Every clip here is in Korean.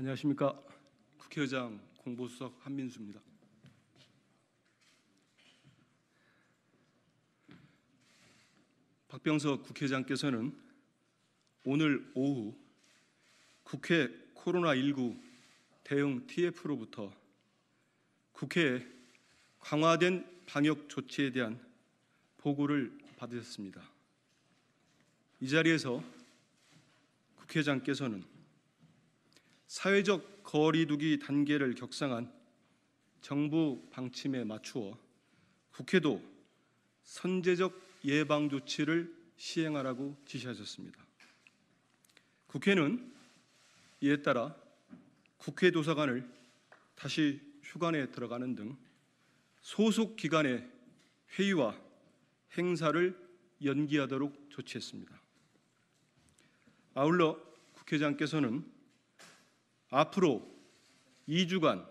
안녕하십니까 국회의장 공보수석 한민수입니다. 박병석 국회의장께서는 오늘 오후 국회 코로나19 대응 TF로부터 국회에 강화된 방역 조치에 대한 보고를 받으셨습니다. 이 자리에서 국회의장께서는 사회적 거리두기 단계를 격상한 정부 방침에 맞추어 국회도 선제적 예방 조치를 시행하라고 지시하셨습니다. 국회는 이에 따라 국회 도서관을 다시 휴관에 들어가는 등 소속 기관의 회의와 행사를 연기하도록 조치했습니다. 아울러 국회장께서는 앞으로 2주간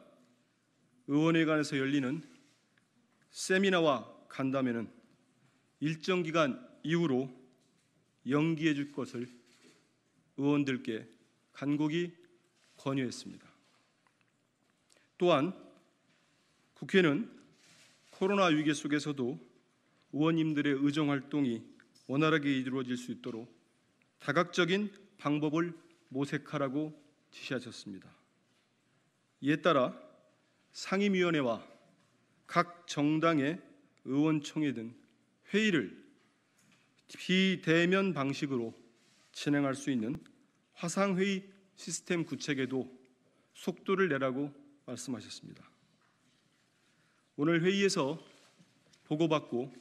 의원회관에서 열리는 세미나와 간담회는 일정 기간 이후로 연기해 줄 것을 의원들께 간곡히 권유했습니다. 또한 국회는 코로나 위기 속에서도 의원님들의 의정 활동이 원활하게 이루어질 수 있도록 다각적인 방법을 모색하라고 지시하셨습니다. 이에 따라 상임위원회와 각 정당의 의원총회 등 회의를 비대면 방식으로 진행할 수 있는 화상회의 시스템 구체에도 속도를 내라고 말씀하셨습니다. 오늘 회의에서 보고받고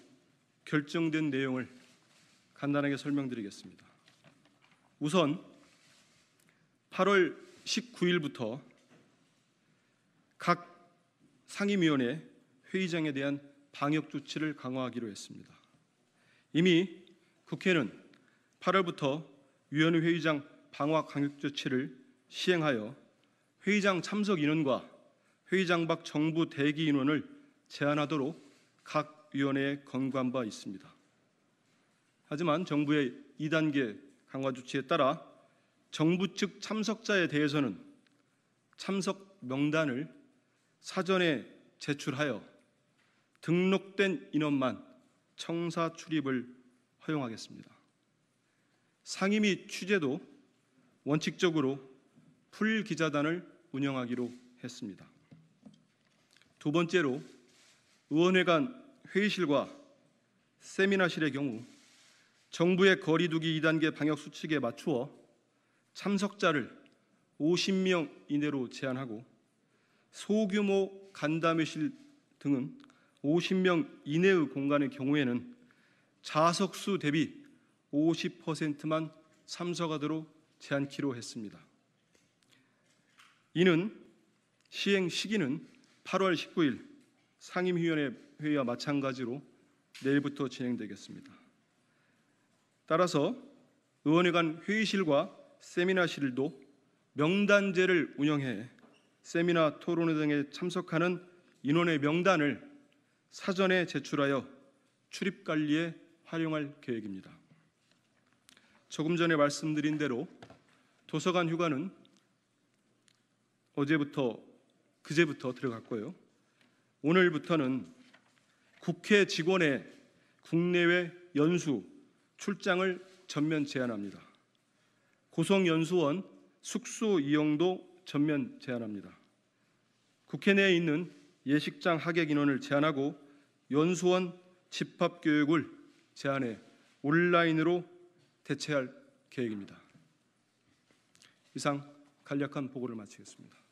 결정된 내용을 간단하게 설명드리겠습니다. 우선 8월 19일부터 각 상임위원회 회의장에 대한 방역 조치를 강화하기로 했습니다. 이미 국회는 8월부터 위원회 회의장 방화 강력 조치를 시행하여 회의장 참석 인원과 회의장 밖 정부 대기 인원을 제한하도록 각 위원회에 권고바 있습니다. 하지만 정부의 2단계 강화 조치에 따라 정부 측 참석자에 대해서는 참석 명단을 사전에 제출하여 등록된 인원만 청사 출입을 허용하겠습니다. 상임 위 취재도 원칙적으로 풀 기자단을 운영하기로 했습니다. 두 번째로 의원회관 회의실과 세미나실의 경우 정부의 거리두기 2단계 방역 수칙에 맞추어 참석자를 50명 이내로 제한하고 소규모 간담회실 등은 50명 이내의 공간의 경우에는 좌석수 대비 50%만 참석하도록 제한키로 했습니다. 이는 시행 시기는 8월 19일 상임위원회 회의와 마찬가지로 내일부터 진행되겠습니다. 따라서 의원회관 회의실과 세미나실도 명단제를 운영해 세미나 토론 회 등에 참석하는 인원의 명단을 사전에 제출하여 출입 관리에 활용할 계획입니다. 조금 전에 말씀드린 대로 도서관 휴가는 어제부터 그제부터 들어갔고요. 오늘부터는 국회 직원의 국내외 연수 출장을 전면 제한합니다. 고성연수원 숙소 이용도 전면 제한합니다. 국회 내에 있는 예식장 하객 인원을 제한하고 연수원 집합 교육을 제한해 온라인으로 대체할 계획입니다. 이상 간략한 보고를 마치겠습니다.